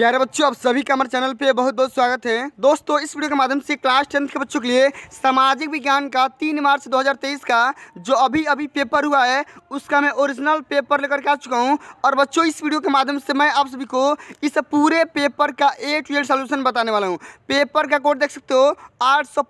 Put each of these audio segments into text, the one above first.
प्यारे बच्चों आप सभी का हमारे चैनल पे बहुत बहुत स्वागत है दोस्तों इस वीडियो के माध्यम से क्लास टेंथ के बच्चों के लिए सामाजिक विज्ञान का तीन मार्च 2023 का जो अभी अभी पेपर हुआ है उसका मैं ओरिजिनल पेपर लेकर के आ चुका हूँ और बच्चों इस वीडियो के माध्यम से मैं आप सभी को इस पूरे पेपर का ए टू एड सोल्यूशन बताने वाला हूँ पेपर का कोड देख सकते हो आठ सौ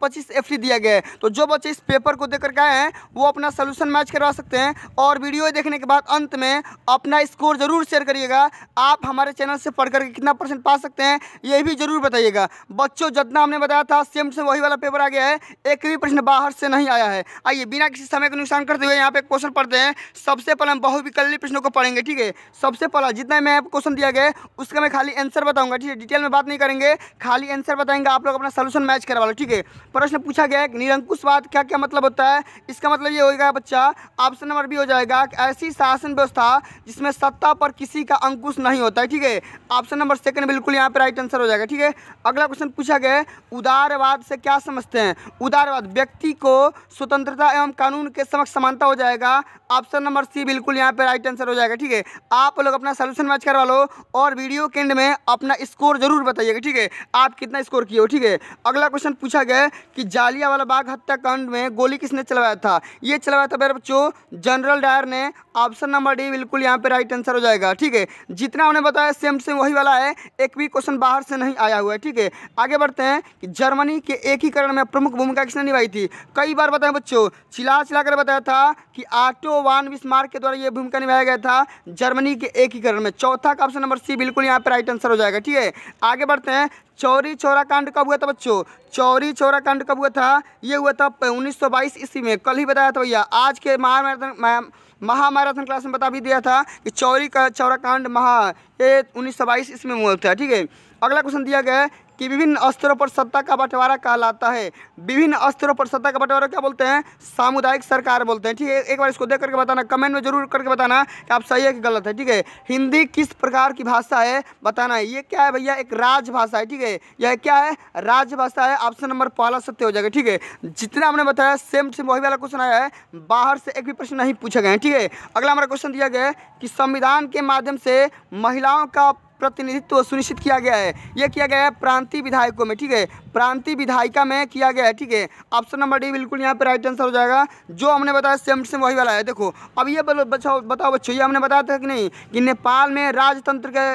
दिया गया है तो जो बच्चे इस पेपर को देख करके आए हैं वो अपना सोल्यूशन मैच करवा सकते हैं और वीडियो देखने के बाद अंत में अपना स्कोर ज़रूर शेयर करिएगा आप हमारे चैनल से पढ़ करके कितना परसेंट पा सकते हैं ये भी जरूर बताइएगा बच्चों जितना हमने बताया था सेम से वही वाला पेपर आ गया है एक भी प्रश्न बाहर से नहीं आया है आइए बिना किसी समय का नुकसान करते हुए यहाँ पे क्वेश्चन पढ़ते हैं सबसे पहले हम बहुविकल्ली प्रश्नों को पढ़ेंगे ठीक है सबसे पहला जितना मैं क्वेश्चन दिया गया उसका मैं खाली आंसर बताऊंगा ठीक है डिटेल में बात नहीं करेंगे खाली आंसर बताएंगे आप लोग अपना सोल्यूशन मैच करवा लो ठीक है प्रश्न पूछा गया है निरंकुशवाद क्या क्या मतलब होता है इसका मतलब ये होगा बच्चा ऑप्शन नंबर भी हो जाएगा ऐसी शासन व्यवस्था जिसमें सत्ता पर किसी का अंकुश नहीं होता है ठीक है ऑप्शन नंबर सेकंड बिल्कुल यहाँ पर राइट आंसर हो जाएगा ठीक है अगला क्वेश्चन पूछा गया है उदारवाद से क्या समझते हैं उदारवाद व्यक्ति को स्वतंत्रता एवं कानून के समक्ष समानता हो जाएगा ऑप्शन नंबर सी बिल्कुल यहाँ पर राइट आंसर हो जाएगा ठीक है आप लोग अपना सोल्यूशन मैच करवा लो और वीडियो के एंड में अपना स्कोर जरूर बताइएगा ठीक है आप कितना स्कोर किए हो ठीक है अगला क्वेश्चन पूछा गया कि जालिया वाला बाग हत्याकांड में गोली किसने चलवाया था ये चलवाया था मेरे बच्चों जनरल डायर ने ऑप्शन नंबर डी बिल्कुल यहाँ पे राइट आंसर हो जाएगा ठीक है जितना उन्हें बताया सेम सेम वही वाला है एक भी क्वेश्चन बाहर से नहीं आया हुआ है ठीक है आगे बढ़ते हैं कि जर्मनी के एकीकरण में प्रमुख भूमिका किसने निभाई थी कई बार बताएं बच्चों चिल्ला चिला कर बताया था कि आटो वान विस्मार्क के द्वारा यह भूमिका निभाया गया था जर्मनी के एकीकरण में चौथा का ऑप्शन नंबर सी बिल्कुल यहाँ पर राइट आंसर हो जाएगा ठीक है आगे बढ़ते हैं चौरी चौरा कांड कब हुआ था बच्चों चौरी चौरा कांड कब हुआ था ये हुआ था उन्नीस सौ ईस्वी में कल ही बताया था भैया आज के महामैराथन महामैराथन क्लास में बता भी दिया था कि चौरी का चौरा कांड महा ये उन्नीस सौ बाईस इसमें हुआ था ठीक है अगला क्वेश्चन दिया गया है कि विभिन्न स्तरों पर सत्ता का बंटवारा कहलाता है विभिन्न स्तरों पर सत्ता का बंटवारा क्या बोलते हैं सामुदायिक सरकार बोलते हैं ठीक है एक बार इसको देख करके बताना कमेंट में जरूर करके बताना कि आप सही है कि गलत है ठीक है हिंदी किस प्रकार की भाषा है बताना है ये क्या है भैया एक राजभाषा है ठीक है यह क्या है राजभाषा है ऑप्शन नंबर पहला सत्य हो जाएगा ठीक है जितना हमने बताया सेम सेम वही वाला क्वेश्चन आया है बाहर से एक भी प्रश्न नहीं पूछे गए ठीक है अगला हमारा क्वेश्चन दिया गया है कि संविधान के माध्यम से महिलाओं का प्रतिनिधित्व सुनिश्चित किया गया है यह किया गया है प्रांतीय विधायकों में ठीक है प्रांतीय विधायिका में किया गया है ठीक है ऑप्शन नंबर डी बिल्कुल यहाँ पर राइट आंसर हो जाएगा जो हमने बताया सेम से वही वाला है देखो अब ये बचाओ बताओ बच्चों ये हमने बताया था कि नहीं कि नेपाल में राजतंत्र के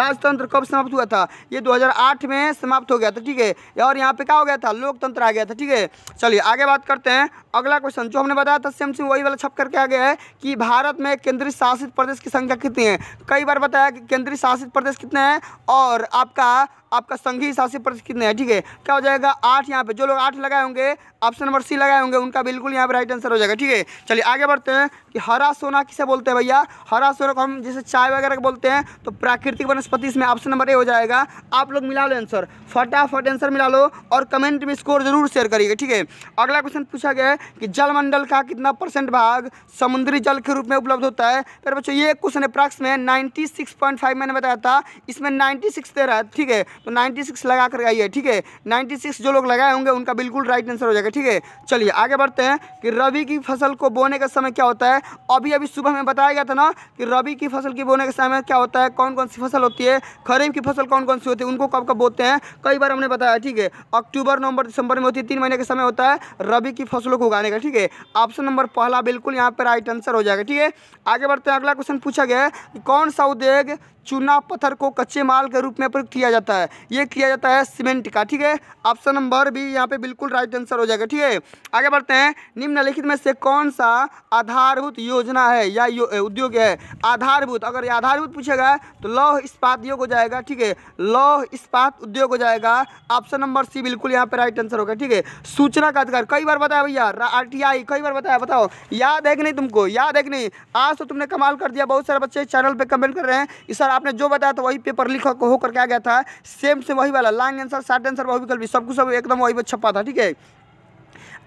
राजतंत्र कब समाप्त हुआ था ये 2008 में समाप्त हो गया था ठीक है और यहाँ पे क्या हो गया था लोकतंत्र आ गया था ठीक है चलिए आगे बात करते हैं अगला क्वेश्चन जो हमने बताया था सेम सिंह वही वाला छप करके आ गया है कि भारत में केंद्र शासित प्रदेश की संख्या कितनी है कई बार बताया कि केंद्रीय शासित प्रदेश कितने हैं और आपका आपका संघी शासित प्रदेश कितने हैं ठीक है क्या हो जाएगा आठ यहाँ पे जो लोग आठ लगाए होंगे ऑप्शन नंबर सी लगाए होंगे उनका बिल्कुल यहाँ पे राइट आंसर हो जाएगा ठीक है चलिए आगे बढ़ते हैं कि हरा सोना किसे बोलते हैं भैया हरा सोना को हम जैसे चाय वगैरह बोलते हैं तो प्राकृतिक वनस्पति इसमें ऑप्शन नंबर ए हो जाएगा आप लोग मिला लो आंसर फटाफट आंसर मिला लो और कमेंट में स्कोर जरूर शेयर करिएगा ठीक है अगला क्वेश्चन पूछा गया है कि जलमंडल का कितना परसेंट भाग समुद्री जल के रूप में उपलब्ध होता है पर बच्चों ये क्वेश्चन है प्राक्स में नाइन्टी मैंने बताया था इसमें नाइन्टी दे रहा है ठीक है तो नाइन्टी सिक्स लगा कर आइए ठीक है नाइन्टी सिक्स जो लोग लगाए होंगे उनका बिल्कुल राइट आंसर हो जाएगा ठीक है चलिए आगे बढ़ते हैं कि रबी की फसल को बोने का समय क्या होता है अभी अभी सुबह में बताया गया था ना कि रबी की फसल की बोने का समय क्या होता है कौन कौन सी फसल होती है खरीफ की फसल कौन कौन सी होती है उनको कब कब बोते हैं कई बार हमने बताया ठीक है अक्टूबर नवंबर दिसंबर में होती है तीन महीने का समय होता है रबी की फसलों को उगाने का ठीक है ऑप्शन नंबर पहला बिल्कुल यहाँ पर राइट आंसर हो जाएगा ठीक है आगे बढ़ते हैं अगला क्वेश्चन पूछा गया है कौन सा उद्योग चूना पत्थर को कच्चे माल के रूप में प्रयोग किया जाता है ये किया जाता है सीमेंट का ठीक है ऑप्शन नंबर भी यहाँ पे बिल्कुल राइट आंसर हो जाएगा ठीक है आगे बढ़ते हैं निम्नलिखित में से कौन सा आधारभूत योजना है या यो, उद्योग है आधारभूत अगर आधारभूत पूछेगा तो लौह इस्पात योग हो जाएगा ठीक है लौह इस्पात उद्योग हो जाएगा ऑप्शन नंबर सी बिल्कुल यहाँ पे राइट आंसर होगा ठीक है सूचना का अधिकार कई बार बताया भैया आर कई बार बताया बताओ याद है कि नहीं तुमको याद है कि नहीं आज तो तुमने कमाल कर दिया बहुत सारे बच्चे चैनल पर कमेंट कर रहे हैं इस आपने जो बताया था तो वही पेपर लिखा होकर करके आ गया था सेम से वही वाला लॉन्ग आंसर शार्ट आंसर वही विकल्प सब कुछ सब एकदम वही पर छपा था ठीक है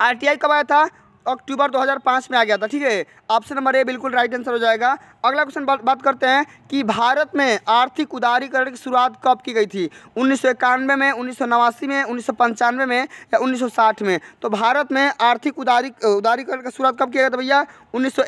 आरटीआई कब आया था अक्टूबर 2005 में आ गया था ठीक है ऑप्शन नंबर ए बिल्कुल राइट आंसर हो जाएगा अगला क्वेश्चन बा, बात करते हैं कि भारत में आर्थिक उदारीकरण की शुरुआत कब की गई थी उन्नीस में उन्नीस में उन्नीस में या उन्नीस में तो भारत में आर्थिक उदारी उदारीकरण का शुरुआत कब किया गया था भैया उन्नीस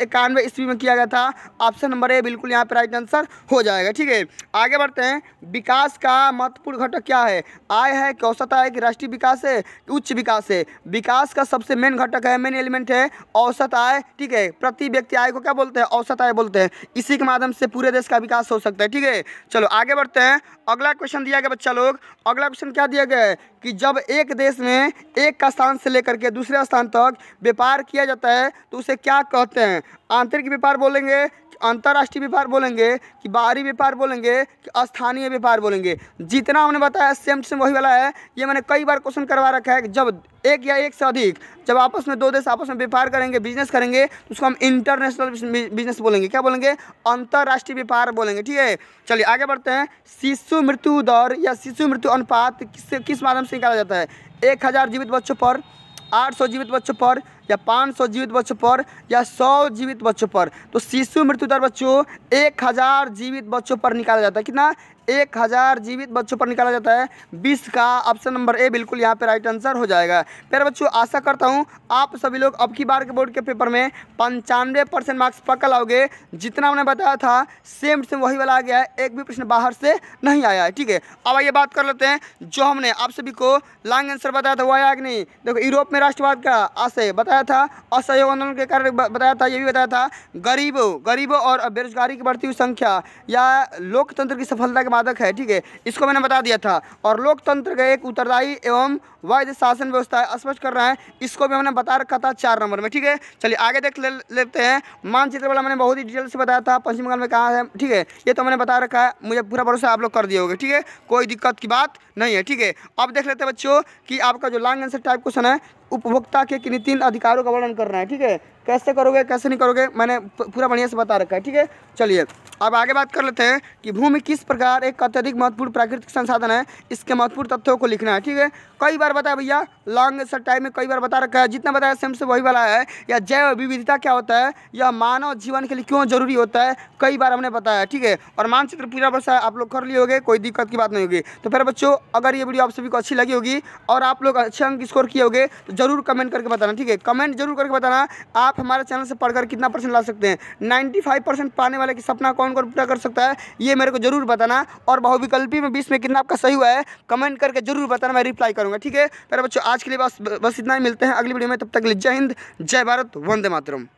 ईस्वी में किया गया था ऑप्शन नंबर ए बिल्कुल यहाँ पर राइट आंसर हो जाएगा ठीक है आगे बढ़ते हैं विकास का महत्वपूर्ण घटक क्या है आय है कि औसत आय कि राष्ट्रीय विकास है उच्च विकास है विकास का सबसे मेन घटक है मेन एलिमेंट परसेंट है औसत आय ठीक है प्रति व्यक्ति आय को क्या बोलते हैं औसत आय बोलते हैं इसी के माध्यम से पूरे देश का विकास हो सकता है ठीक है चलो आगे बढ़ते हैं अगला क्वेश्चन दिया गया बच्चा लोग अगला क्वेश्चन क्या दिया गया है कि जब एक देश में एक स्थान से लेकर के दूसरे स्थान तक व्यापार किया जाता है तो उसे क्या कहते हैं आंतरिक व्यापार बोलेंगे अंतर्राष्ट्रीय व्यापार बोलेंगे कि बाहरी व्यापार बोलेंगे कि स्थानीय व्यापार बोलेंगे जितना हमने बताया सेम सेम वही वाला है ये मैंने कई बार क्वेश्चन करवा रखा है कि जब एक या एक से अधिक जब आपस में दो देश आपस में व्यापार करेंगे बिजनेस करेंगे तो उसको हम इंटरनेशनल बिजनेस बोलेंगे क्या बोलेंगे अंतर्राष्ट्रीय व्यापार बोलेंगे ठीक है चलिए आगे बढ़ते हैं शिशु मृत्यु दर या शिशु मृत्यु अनुपात किस किस माध्यम से निकाला जाता है एक हज़ार जीवित बच्चों पर आठ सौ जीवित बच्चों पर या 500 जीवित बच्चों पर या 100 जीवित बच्चों पर तो शिशु मृत्यु दर बच्चों एक हज़ार जीवित बच्चों पर निकाला जाता है कितना एक हज़ार जीवित बच्चों पर निकाला जाता है बीस का ऑप्शन नंबर ए बिल्कुल यहाँ पे राइट आंसर हो जाएगा प्यारे बच्चों आशा करता हूँ आप सभी लोग अब की बार के बोर्ड के पेपर में पंचानवे परसेंट मार्क्स पक्का लाओगे जितना मैंने बताया था सेम सेम वही वाला आ गया है एक भी प्रश्न बाहर से नहीं आया है ठीक है अब आइए बात कर लेते हैं जो हमने आप सभी को लॉन्ग आंसर बताया था वो आया कि नहीं देखो यूरोप में राष्ट्रवाद का आशय बताया बताया था असहयोग आंदोलन के कारण बताया था ये भी बताया था गरीबों गरीबों और बेरोजगारी की बढ़ती हुई संख्या या लोकतंत्र की सफलता के मादक है ठीक है इसको मैंने बता दिया था और लोकतंत्र का एक उत्तरदायी एवं वैध शासन व्यवस्था स्पष्ट कर रहा है इसको भी हमने बता रखा था चार नंबर में ठीक है चलिए आगे देख ले, लेते हैं मानचित्र वाला मैंने बहुत ही डिटेल से बताया था पश्चिम बंगाल में कहाँ है ठीक है ये तो मैंने बता रखा है मुझे पूरा भरोसा आप लोग कर दिए होगे ठीक है कोई दिक्कत की बात नहीं है ठीक है अब देख लेते हैं बच्चों कि आपका जो लॉन्ग आंसर टाइप क्वेश्चन है उपभोक्ता के किन्हीं तीन अधिकारों का वर्णन करना है ठीक है कैसे करोगे कैसे नहीं करोगे मैंने पूरा बढ़िया से बता रखा है ठीक है चलिए अब आगे बात कर लेते हैं कि भूमि किस प्रकार एक अत्यधिक महत्वपूर्ण प्राकृतिक संसाधन है इसके महत्वपूर्ण तथ्यों को लिखना है ठीक है कई बार बताया भैया लॉन्ग सर टाइम में कई बार बता रखा है जितना बताया सेम से वही वाला है या जैव विविधता क्या होता है या मानव जीवन के लिए क्यों जरूरी होता है कई बार हमने बताया ठीक है और मानचित्र पूरा वर्षा आप लोग कर लिए होगे कोई दिक्कत की बात नहीं होगी तो फिर बच्चों अगर ये वीडियो आप सभी को अच्छी लगी होगी और आप लोग अच्छे अंक स्कोर किए होगे तो जरूर कमेंट करके बताना ठीक है कमेंट जरूर करके बताना आप आप हमारे चैनल से पढ़कर कितना परसेंट ला सकते हैं नाइन्टी फाइव परसेंट पाने वाले की सपना कौन कौन पूरा कर सकता है ये मेरे को जरूर बताना और बहुविकल्पी में बीस में कितना आपका सही हुआ है कमेंट करके जरूर बताना मैं रिप्लाई करूँगा ठीक है मेरे बच्चों आज के लिए बस बस इतना ही मिलते हैं अगली वीडियो में तब तक जय हिंद जय भारत वंदे मातरम